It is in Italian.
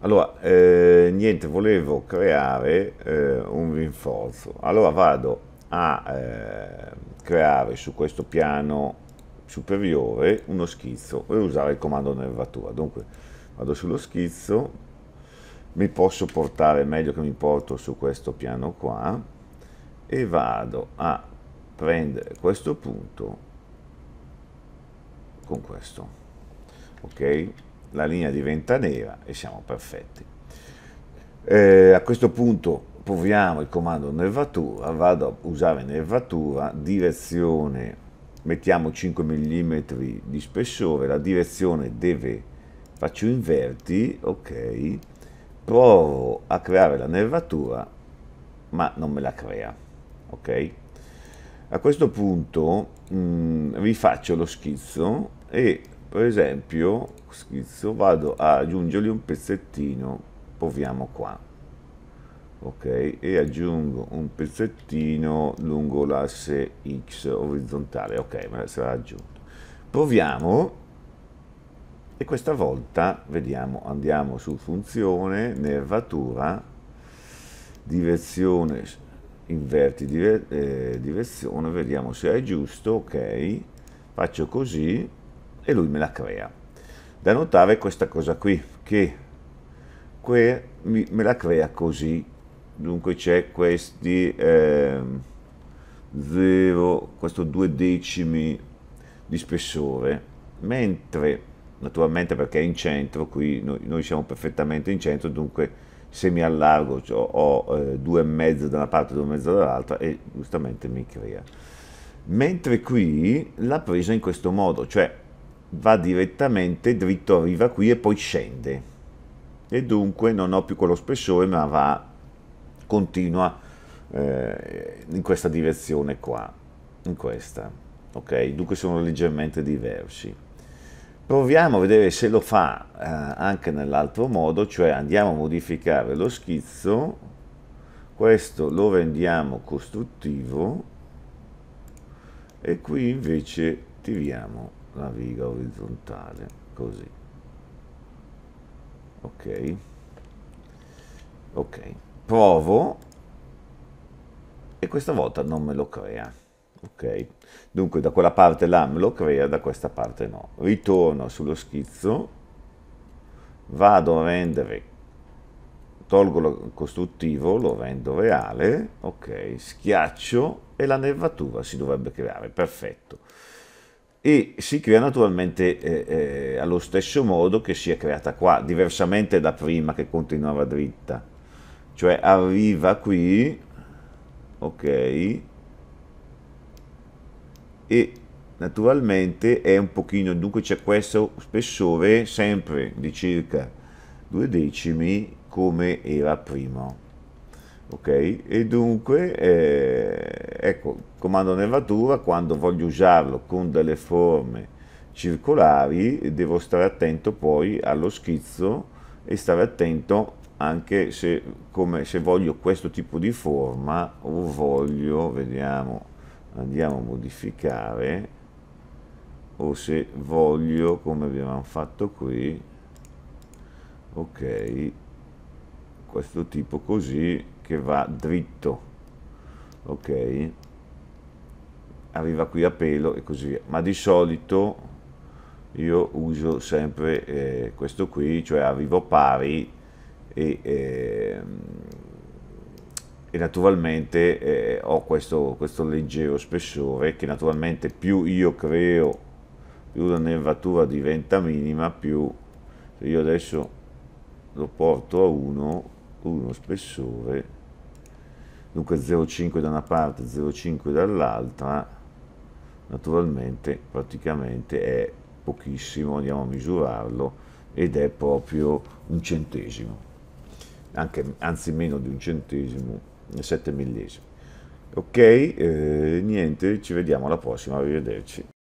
Allora, eh, niente, volevo creare eh, un rinforzo. Allora vado a eh, creare su questo piano superiore uno schizzo e usare il comando nervatura. Dunque vado sullo schizzo, mi posso portare, meglio che mi porto su questo piano qua, e vado a prendere questo punto con questo. Ok? la linea diventa nera e siamo perfetti. Eh, a questo punto proviamo il comando nervatura, vado a usare nervatura, direzione, mettiamo 5 mm di spessore, la direzione deve, faccio inverti, ok, provo a creare la nervatura, ma non me la crea, ok? A questo punto mh, mm, rifaccio lo schizzo e per esempio schizzo vado a aggiungergli un pezzettino proviamo qua ok e aggiungo un pezzettino lungo l'asse x orizzontale ok me sarà aggiunto proviamo e questa volta vediamo andiamo su funzione nervatura direzione inverti dire, eh, direzione vediamo se è giusto ok faccio così e lui me la crea. Da notare questa cosa qui, che me la crea così, dunque c'è questi 0, eh, questo due decimi di spessore, mentre naturalmente perché è in centro, qui noi, noi siamo perfettamente in centro, dunque se mi allargo cioè ho eh, due e mezzo da una parte e due e mezzo dall'altra e giustamente mi crea. Mentre qui l'ha presa in questo modo, cioè va direttamente dritto arriva qui e poi scende e dunque non ho più quello spessore ma va continua eh, in questa direzione qua in questa ok dunque sono leggermente diversi proviamo a vedere se lo fa eh, anche nell'altro modo cioè andiamo a modificare lo schizzo questo lo rendiamo costruttivo e qui invece tiriamo la viga orizzontale così ok ok provo e questa volta non me lo crea ok dunque da quella parte là me lo crea da questa parte no ritorno sullo schizzo vado a rendere tolgo il costruttivo lo rendo reale ok schiaccio e la nervatura si dovrebbe creare perfetto e si crea naturalmente eh, eh, allo stesso modo che si è creata qua, diversamente da prima che continuava dritta. Cioè arriva qui, ok, e naturalmente è un pochino, dunque c'è questo spessore sempre di circa due decimi come era prima ok? E dunque, eh, ecco, il comando nervatura quando voglio usarlo con delle forme circolari devo stare attento poi allo schizzo e stare attento anche se, come, se voglio questo tipo di forma o voglio, vediamo, andiamo a modificare o se voglio, come abbiamo fatto qui, ok, questo tipo così che va dritto ok arriva qui a pelo e così via ma di solito io uso sempre eh, questo qui cioè arrivo pari e, eh, e naturalmente eh, ho questo, questo leggero spessore che naturalmente più io creo più la nervatura diventa minima più se io adesso lo porto a 1 uno spessore, dunque 0,5 da una parte, 0,5 dall'altra, naturalmente praticamente è pochissimo, andiamo a misurarlo, ed è proprio un centesimo, anche, anzi meno di un centesimo, 7 millesimi. Ok, eh, niente, ci vediamo alla prossima, arrivederci.